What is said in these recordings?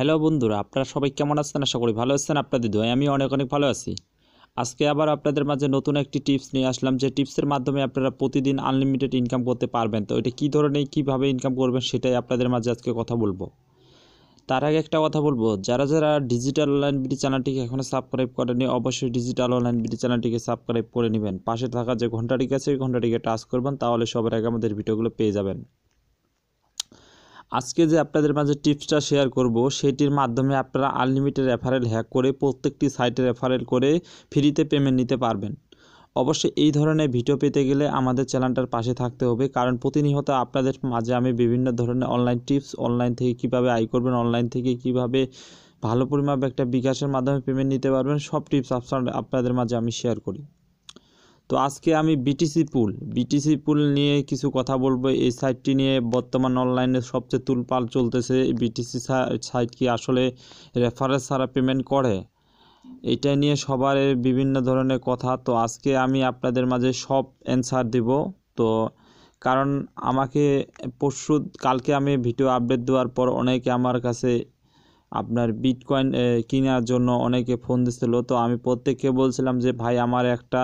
Hello বন্ধুরা আপনারা সবাই কেমন আছেন আশা করি ভালো আছেন আপনাদের দোয়ায় আমি অনেক অনেক ভালো আছি আজকে আবার আপনাদের মাঝে নতুন একটি টিপস নিয়ে আসলাম যে টিপসের মাধ্যমে আপনারা প্রতিদিন আনলিমিটেড ইনকাম করতে পারবেন তো এটা কী ধরনের কীভাবে ইনকাম করবেন সেটাই আপনাদের মাঝে আজকে কথা বলবো তার আগে একটা কথা বলবো যারা যারা ডিজিটাল অনলাইন বিডি চ্যানেলটিকে এখনও সাবস্ক্রাইব করেনি অবশ্যই ডিজিটাল অনলাইন বিডি চ্যানেলটিকে সাবস্ক্রাইব করে নেবেন পাশে থাকা যে ঘন্টাটিকে আছে ওই ঘন্টাটিকে টাচ করবেন তাহলে সবার আগে আমাদের ভিডিওগুলো পেয়ে যাবেন আজকে যে আপনাদের মাঝে টিপসটা শেয়ার করব সেটির মাধ্যমে আপনারা আনলিমিটেড রেফারেল হ্যাক করে প্রত্যেকটি সাইটে রেফারেল করে ফ্রিতে পেমেন্ট নিতে পারবেন অবশ্যই এই ধরনের ভিডিও পেতে গেলে আমাদের চ্যানেলটার পাশে থাকতে হবে কারণ প্রতিনিয়ত আপনাদের মাঝে আমি বিভিন্ন ধরনের অনলাইন টিপস অনলাইন থেকে কিভাবে আয় করবেন অনলাইন থেকে কিভাবে ভালো পরিমাপ একটা বিকাশের মাধ্যমে পেমেন্ট নিতে পারবেন সব টিপস আপনাদের মাঝে আমি শেয়ার করি তো আজকে আমি বিটিসি পুল বিটিসি পুল নিয়ে কিছু কথা বলবো এই সাইটটি নিয়ে বর্তমান অনলাইনে সবচেয়ে তুলপাল চলতেছে বিটিসি সাইট কি আসলে রেফারেন্স ছাড়া পেমেন্ট করে এটা নিয়ে সবার বিভিন্ন ধরনের কথা তো আজকে আমি আপনাদের মাঝে সব অ্যান্সার দিব তো কারণ আমাকে পরশু কালকে আমি ভিডিও আপডেট দেওয়ার পর অনেকে আমার কাছে আপনার বিটকয়েন কেনার জন্য অনেকে ফোন দিছিল তো আমি প্রত্যেককে বলছিলাম যে ভাই আমার একটা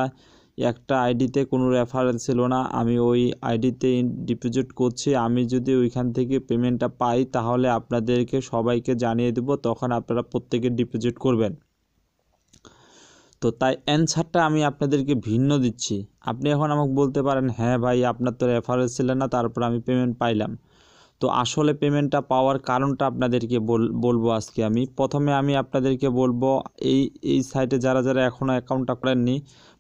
একটা আইডিতে কোনো রেফারেন্স ছিল না আমি ওই আইডিতে ডিপোজিট করছি আমি যদি ওইখান থেকে পেমেন্টটা পাই তাহলে আপনাদেরকে সবাইকে জানিয়ে দেব তখন আপনারা প্রত্যেকে ডিপোজিট করবেন তো তাই অ্যান্সারটা আমি আপনাদেরকে ভিন্ন দিচ্ছি আপনি এখন আমাকে বলতে পারেন হ্যাঁ ভাই আপনার তো রেফারেন্স ছিল না তারপর আমি পেমেন্ট পাইলাম তো আসলে পেমেন্টটা পাওয়ার কারণটা আপনাদেরকে বলবো আজকে আমি প্রথমে আমি আপনাদেরকে বলবো এই এই সাইটে যারা যারা এখনও অ্যাকাউন্টটা করেননি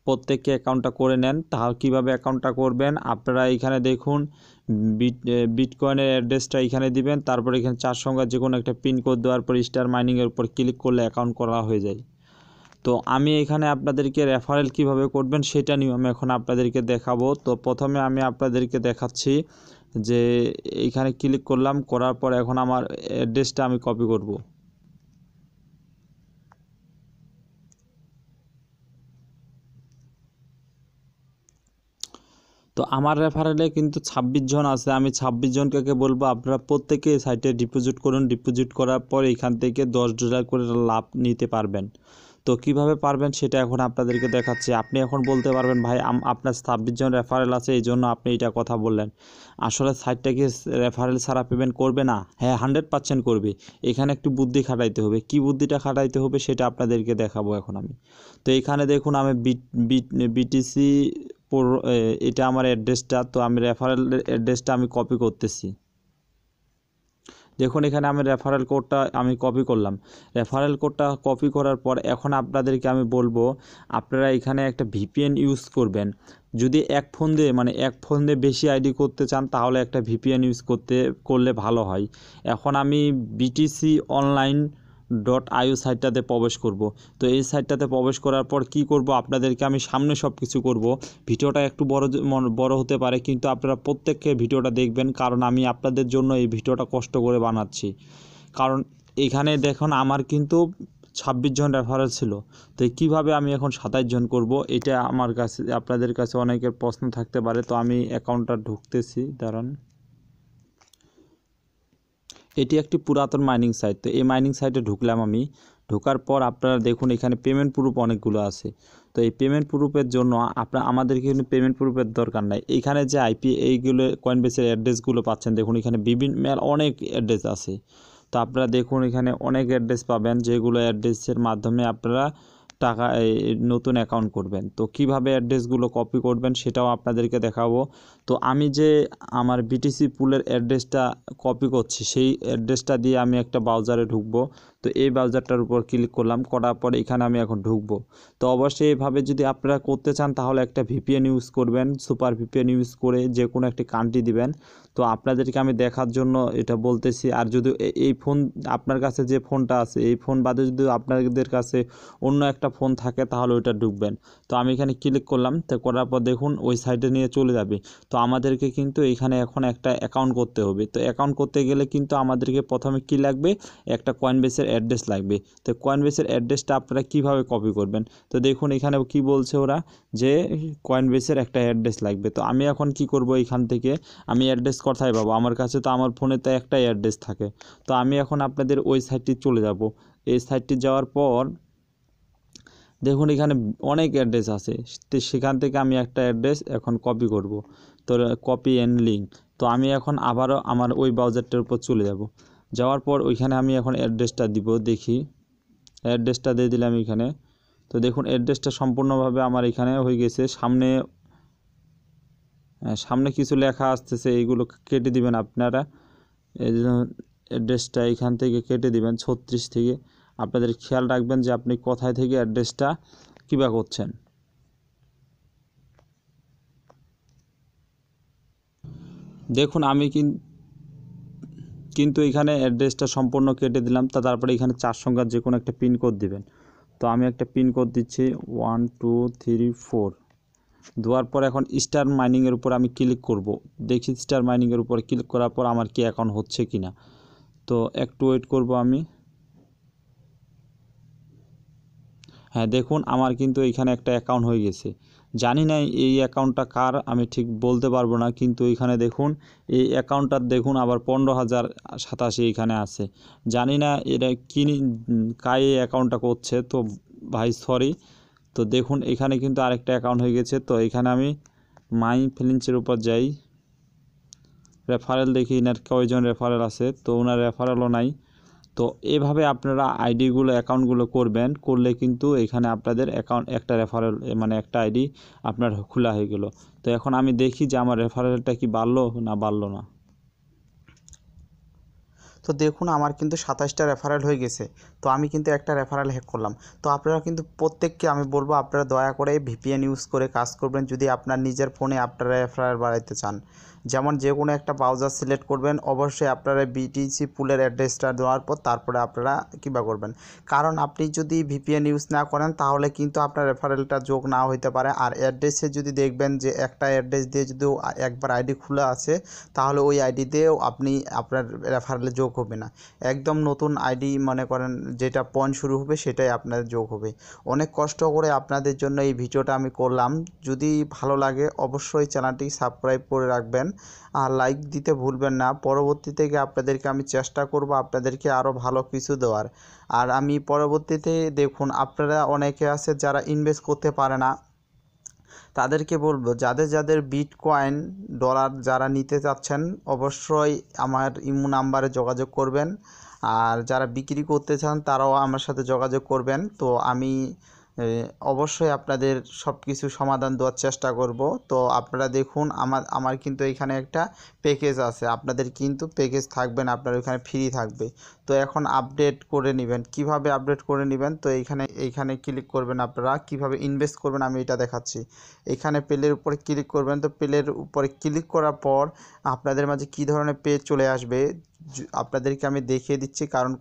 প্রত্যেককে অ্যাকাউন্টটা করে নেন তাহলে কীভাবে অ্যাকাউন্টটা করবেন আপনারা এখানে দেখুন বিট বিটকয়েনের অ্যাড্রেসটা এখানে দিবেন তারপর এখানে চার সংখ্যা যে কোনো একটা পিন কোড দেওয়ার পর স্টার মাইনিংয়ের উপর ক্লিক করলে অ্যাকাউন্ট করা হয়ে যায় তো আমি এখানে আপনাদেরকে রেফারেল কিভাবে করবেন সেটা নিয়ে আমি এখন আপনাদেরকে দেখাবো তো প্রথমে আমি আপনাদেরকে দেখাচ্ছি যে এইখানে ক্লিক করলাম করার পর এখন আমার অ্যাড্রেসটা আমি কপি করব তো আমার রেফারেলে কিন্তু ছাব্বিশ জন আছে আমি ছাব্বিশ জনকে বলবো আপনারা প্রত্যেকে সাইটে ডিপোজিট করুন ডিপোজিট করার পর এখান থেকে দশ ডলার করে লাভ নিতে পারবেন তো কিভাবে পারবেন সেটা এখন আপনাদেরকে দেখাচ্ছি আপনি এখন বলতে পারবেন ভাই আপনার ছাব্বিশ জন রেফারেল আছে এই জন্য আপনি এটা কথা বললেন আসলে সাইটটা কি রেফারেল ছাড়া পেমেন্ট করবে না হ্যাঁ হান্ড্রেড পার্সেন্ট করবে এখানে একটু বুদ্ধি খাটাইতে হবে কি বুদ্ধিটা খাটাইতে হবে সেটা আপনাদেরকে দেখাবো এখন আমি তো এখানে দেখুন আমি বিটিসি এটা আমার অ্যাড্রেসটা তো আমি রেফারেল অ্যাড্রেসটা আমি কপি করতেছি দেখুন এখানে আমি রেফারেল কোডটা আমি কপি করলাম রেফারেল কোডটা কপি করার পর এখন আপনাদেরকে আমি বলবো আপনারা এখানে একটা ভিপিএন ইউজ করবেন যদি এক ফোন দিয়ে মানে এক ফোন দিয়ে বেশি আইডি করতে চান তাহলে একটা ভিপিএন ইউজ করতে করলে ভালো হয় এখন আমি বিটিসি অনলাইন ডট আইও সাইটটাতে প্রবেশ করব তো এই সাইটটাতে প্রবেশ করার পর কি করব আপনাদেরকে আমি সামনে সব কিছু করবো ভিডিওটা একটু বড় বড় হতে পারে কিন্তু আপনারা প্রত্যেককে ভিডিওটা দেখবেন কারণ আমি আপনাদের জন্য এই ভিডিওটা কষ্ট করে বানাচ্ছি কারণ এখানে দেখুন আমার কিন্তু ছাব্বিশ জন রেফারেল ছিল তো কিভাবে আমি এখন সাতাইশ জন করব এটা আমার কাছে আপনাদের কাছে অনেকের প্রশ্ন থাকতে পারে তো আমি অ্যাকাউন্টটা ঢুকতেছি দাঁড়ান এটি একটি পুরাতন মাইনিং সাইট তো এই মাইনিং সাইটে ঢুকলাম আমি ঢোকার পর আপনারা দেখুন এখানে পেমেন্ট প্রুফ অনেকগুলো আছে তো এই পেমেন্ট প্রুফের জন্য আপনার আমাদের কিন্তু পেমেন্ট প্রুফের দরকার নাই এখানে যে আইপি এইগুলো বেসের অ্যাড্রেসগুলো পাচ্ছেন দেখুন এখানে বিভিন্ন মেল মানে অনেক অ্যাড্রেস আছে তো আপনারা দেখুন এখানে অনেক অ্যাড্রেস পাবেন যেগুলো অ্যাড্রেসের মাধ্যমে আপনারা টাকা নতুন অ্যাকাউন্ট করবেন তো কিভাবে অ্যাড্রেসগুলো কপি করবেন সেটাও আপনাদেরকে দেখাবো তো আমি যে আমার বিটিসি পুলের অ্যাড্রেসটা কপি করছি সেই অ্যাড্রেসটা দিয়ে আমি একটা ব্রাউজারে ঢুকবো তো এই ব্রাউজারটার উপর ক্লিক করলাম করার পরে এখানে আমি এখন ঢুকবো তো অবশ্যই এভাবে যদি আপনারা করতে চান তাহলে একটা ভিপিএন ইউজ করবেন সুপার ভিপিএন ইউজ করে যে কোনো একটি কান্ট্রি দিবেন তো আপনাদেরকে আমি দেখার জন্য এটা বলতেছি আর যদি এই ফোন আপনার কাছে যে ফোনটা আছে এই ফোন বাদে যদি আপনাদের কাছে অন্য একটা ফোন থাকে তাহলে ওইটা ঢুকবেন তো আমি এখানে ক্লিক করলাম তো করার পর দেখুন ওই সাইটে নিয়ে চলে যাবে তো আমাদেরকে কিন্তু এখানে এখন একটা অ্যাকাউন্ট করতে হবে তো অ্যাকাউন্ট করতে গেলে কিন্তু আমাদেরকে প্রথমে কি লাগবে একটা কয়েন বেসের অ্যাড্রেস লাগবে তো কয়েন বেসের অ্যাড্রেসটা আপনারা কিভাবে কপি করবেন তো দেখুন এখানে কি বলছে ওরা যে কয়েন বেসের একটা অ্যাড্রেস লাগবে তো আমি এখন কি করব এখান থেকে আমি অ্যাড্রেস কথায় পাবো আমার কাছে তো আমার ফোনে তো একটাই অ্যাড্রেস থাকে তো আমি এখন আপনাদের ওই সাইটটি চলে যাব এই সাইটটি যাওয়ার পর দেখুন এখানে অনেক অ্যাড্রেস আছে সেখান থেকে আমি একটা অ্যাড্রেস এখন কপি করব তো কপি অ্যান্ড লিঙ্ক তো আমি এখন আবারও আমার ওই ব্রাউজারটার উপর চলে যাব যাওয়ার পর ওইখানে আমি এখন অ্যাড্রেসটা দিব দেখি অ্যাড্রেসটা দিয়ে দিলাম এখানে তো দেখুন অ্যাড্রেসটা সম্পূর্ণভাবে আমার এখানে হয়ে গেছে সামনে হ্যাঁ, সামনে কিছু লেখা আসতেছে এইগুলো কেটে দিবেন আপনারা এই অ্যাড্রেসটা এখান থেকে কেটে দিবেন ছত্রিশ থেকে আপনাদের খেয়াল রাখবেন যে আপনি কোথায় থেকে অ্যাড্রেসটা কিবা করছেন দেখুন আমি কিন্তু এখানে অ্যাড্রেসটা সম্পূর্ণ কেটে দিলাম তা তারপরে এখানে চার সংখ্যার যে কোনো একটা পিনকোড দিবেন তো আমি একটা পিনকোড দিচ্ছি ওয়ান টু থ্রি ফোর দেওয়ার পর এখন স্টার মাইনিংয়ের উপর আমি ক্লিক করব দেখি স্টার মাইনিংয়ের উপর ক্লিক করার পর আমার কি এখন হচ্ছে কি না তো একটু ওয়েট করব আমি হ্যাঁ দেখুন আমার কিন্তু এখানে একটা অ্যাকাউন্ট হয়ে গেছে জানি না এই অ্যাকাউন্টটা কার আমি ঠিক বলতে পারবো না কিন্তু এখানে দেখুন এই অ্যাকাউন্টটার দেখুন আবার পনেরো হাজার সাতাশি এখানে আছে জানি না এটা কী কায় এই অ্যাকাউন্টটা করছে তো ভাই সরি তো দেখুন এখানে কিন্তু আরেকটা অ্যাকাউন্ট হয়ে গেছে তো এখানে আমি মাই ফিলিংসের উপর যাই রেফারেল দেখি এনার কয়জন রেফারেল আছে তো ওনার রেফারেলও নাই তো এভাবে আপনারা আইডিগুলো অ্যাকাউন্টগুলো করবেন করলে কিন্তু এখানে আপনাদের অ্যাকাউন্ট একটা রেফারেল মানে একটা আইডি আপনার খোলা হয়ে গেল তো এখন আমি দেখি যে আমার রেফারেলটা কি বাড়লো না বাড়লো না তো দেখুন আমার কিন্তু সাতাশটা রেফারেল হয়ে গেছে তো আমি কিন্তু একটা রেফারেল হ্যাক করলাম তো আপনারা কিন্তু প্রত্যেককে আমি বলবো আপনারা দয়া করে ভিপিএন ইউজ করে কাজ করবেন যদি আপনার নিজের ফোনে আপনারা রেফারেল বাড়াইতে চান যেমন যে কোনো একটা ব্রাউজার সিলেক্ট করবেন অবশ্যই আপনারা বিটিসি পুলের অ্যাড্রেসটা দেওয়ার পর তারপরে আপনারা কিবা করবেন কারণ আপনি যদি ভিপিএন ইউজ না করেন তাহলে কিন্তু আপনার রেফারেলটা যোগ না হইতে পারে আর অ্যাড্রেসে যদি দেখবেন যে একটা অ্যাড্রেস দিয়ে যদি একবার আইডি খোলা আছে তাহলে ওই আইডি দিয়েও আপনি আপনার রেফারেলে যোগ হবে না একদম নতুন আইডি মনে করেন যেটা পয়েন্ট শুরু হবে সেটাই আপনার যোগ হবে অনেক কষ্ট করে আপনাদের জন্য এই ভিডিওটা আমি করলাম যদি ভালো লাগে অবশ্যই চ্যানেলটি সাবস্ক্রাইব করে রাখবেন আর লাইক দিতে ভুলবেন না পরবর্তী থেকে আপনাদেরকে আমি চেষ্টা করব আপনাদেরকে আরও ভালো কিছু দেওয়ার আর আমি পরবর্তীতে দেখুন আপনারা অনেকে আছে যারা ইনভেস্ট করতে পারে না তাদেরকে বলবো যাদের যাদের বিট কয়েন ডলার যারা নিতে চাচ্ছেন অবশ্যই আমার ইমো নাম্বারে যোগাযোগ করবেন আর যারা বিক্রি করতে চান তারাও আমার সাথে যোগাযোগ করবেন তো আমি অবশ্যই আপনাদের সব কিছু সমাধান দেওয়ার চেষ্টা করব তো আপনারা দেখুন আমার আমার কিন্তু এখানে একটা প্যাকেজ আছে আপনাদের কিন্তু প্যাকেজ থাকবে না আপনার ওইখানে ফ্রি থাকবে তো এখন আপডেট করে নেবেন কিভাবে আপডেট করে নেবেন তো এইখানে এইখানে ক্লিক করবেন আপনারা কিভাবে ইনভেস্ট করবেন আমি এটা দেখাচ্ছি এখানে পেলের উপরে ক্লিক করবেন তো পেলের উপরে ক্লিক করার পর আপনাদের মাঝে কি ধরনের পেজ চলে আসবে আপনাদেরকে আমি দেখিয়ে দিচ্ছি কারণ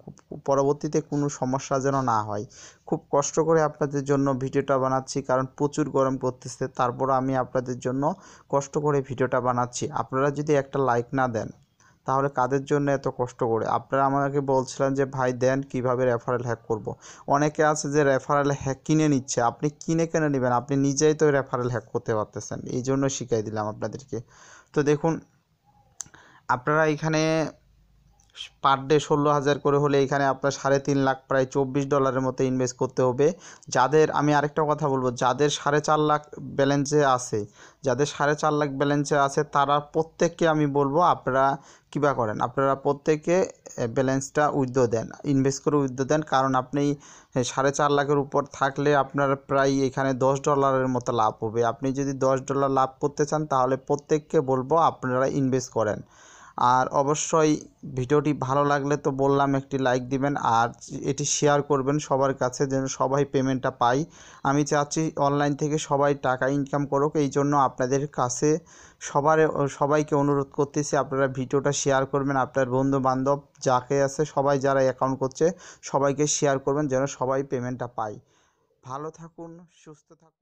পরবর্তীতে কোনো সমস্যা যেন না হয় খুব কষ্ট করে আপনাদের জন্য ভিডিওটা বানাচ্ছি কারণ প্রচুর গরম করতেছে তারপর আমি আপনাদের জন্য কষ্ট করে ভিডিওটা বানাচ্ছি আপনারা যদি একটা লাইক না দেন তাহলে কাদের জন্য এত কষ্ট করে আপনারা আমাকে বলছিলেন যে ভাই দেন কিভাবে রেফারেল হ্যাক করব। অনেকে আছে যে রেফারেল হ্যাক কিনে নিচ্ছে আপনি কিনে কেনে নেবেন আপনি নিজেই তো রেফারেল হ্যাক করতে পারতেছেন এই জন্য শিখাই দিলাম আপনাদেরকে তো দেখুন আপনারা এখানে পার ডে ষোলো হাজার করে হলে এখানে আপনার সাড়ে তিন লাখ প্রায় চব্বিশ ডলারের মতো ইনভেস্ট করতে হবে যাদের আমি আরেকটা কথা বলবো যাদের সাড়ে চার লাখ ব্যালেন্সে আছে যাদের সাড়ে চার লাখ ব্যালেন্সে আছে তারা প্রত্যেককে আমি বলবো আপনারা কিবা করেন আপনারা প্রত্যেকে ব্যালেন্সটা উইথ দেন ইনভেস্ট করে উইথ দেন কারণ আপনি সাড়ে চার লাখের উপর থাকলে আপনার প্রায় এখানে দশ ডলারের মতো লাভ হবে আপনি যদি দশ ডলার লাভ করতে চান তাহলে প্রত্যেককে বলবো আপনারা ইনভেস্ট করেন আর অবশ্যই ভিডিওটি ভালো লাগলে তো বললাম একটি লাইক দিবেন আর এটি শেয়ার করবেন সবার কাছে যেন সবাই পেমেন্টটা পাই আমি চাচ্ছি অনলাইন থেকে সবাই টাকা ইনকাম করুক এই জন্য আপনাদের কাছে সবার সবাইকে অনুরোধ করতেছি আপনারা ভিডিওটা শেয়ার করবেন আপনার বন্ধু বান্ধব যাকে আছে সবাই যারা অ্যাকাউন্ট করছে সবাইকে শেয়ার করবেন যেন সবাই পেমেন্টটা পায় ভালো থাকুন সুস্থ থাকুন